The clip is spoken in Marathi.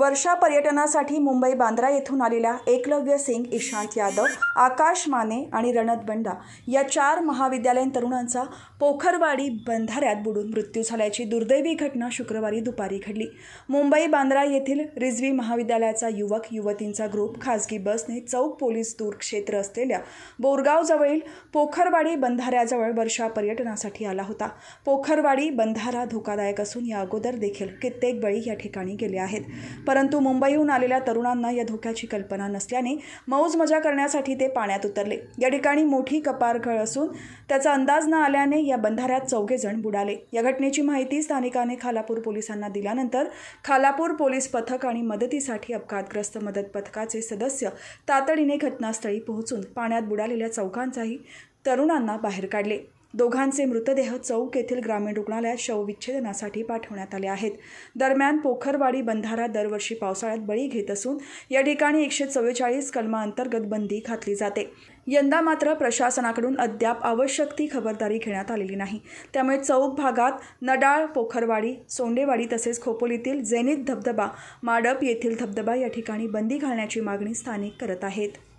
वर्षा पर्यटनासाठी मुंबई बांद्रा येथून आलेल्या एकलव्य सिंग इशांत यादव आकाश माने आणि रणत बंडा या चार महाविद्यालयीन तरुणांचा पोखरवाडी बंधाऱ्यात बुडून मृत्यू झाल्याची दुर्दैवी घटना शुक्रवारी दुपारी घडली मुंबई बांद्रा येथील रिझवी महाविद्यालयाचा युवक युवतींचा ग्रुप खासगी बसने चौक पोलीस दूर क्षेत्र असलेल्या बोरगावजवळील पोखरवाडी बंधाऱ्याजवळ वर्षा पर्यटनासाठी आला होता पोखरवाडी बंधारा धोकादायक असून या अगोदर देखील कित्येक बळी या ठिकाणी गेले आहेत परंतु मुंबईहून आलेल्या तरुणांना या धोक्याची कल्पना नसल्याने मौज मजा करण्यासाठी ते पाण्यात उतरले या ठिकाणी मोठी कपारखळ असून त्याचा अंदाज न आल्याने या बंधाऱ्यात चौघेजण बुडाले या घटनेची माहिती स्थानिकाने खालापूर पोलिसांना दिल्यानंतर खालापूर पोलीस पथक आणि मदतीसाठी अपघातग्रस्त मदत पथकाचे सदस्य तातडीने घटनास्थळी पोहोचून पाण्यात बुडालेल्या चौघांचाही तरुणांना बाहेर काढले दोघांचे मृतदेह चौक येथील ग्रामीण रुग्णालयात शवविच्छेदनासाठी पाठवण्यात आले आहेत दरम्यान पोखरवाडी बंधारा दरवर्षी पावसाळ्यात बळी घेत असून या ठिकाणी एकशे चव्वेचाळीस कलमांतर्गत बंदी घातली जाते यंदा मात्र प्रशासनाकडून अद्याप आवश्यक ती खबरदारी घेण्यात आलेली नाही त्यामुळे चौक भागात नडाळ पोखरवाडी सोंडेवाडी तसेच खोपोलीतील जेनित धबधबा माडप येथील धबधबा या ठिकाणी बंदी घालण्याची मागणी स्थानिक करत आहेत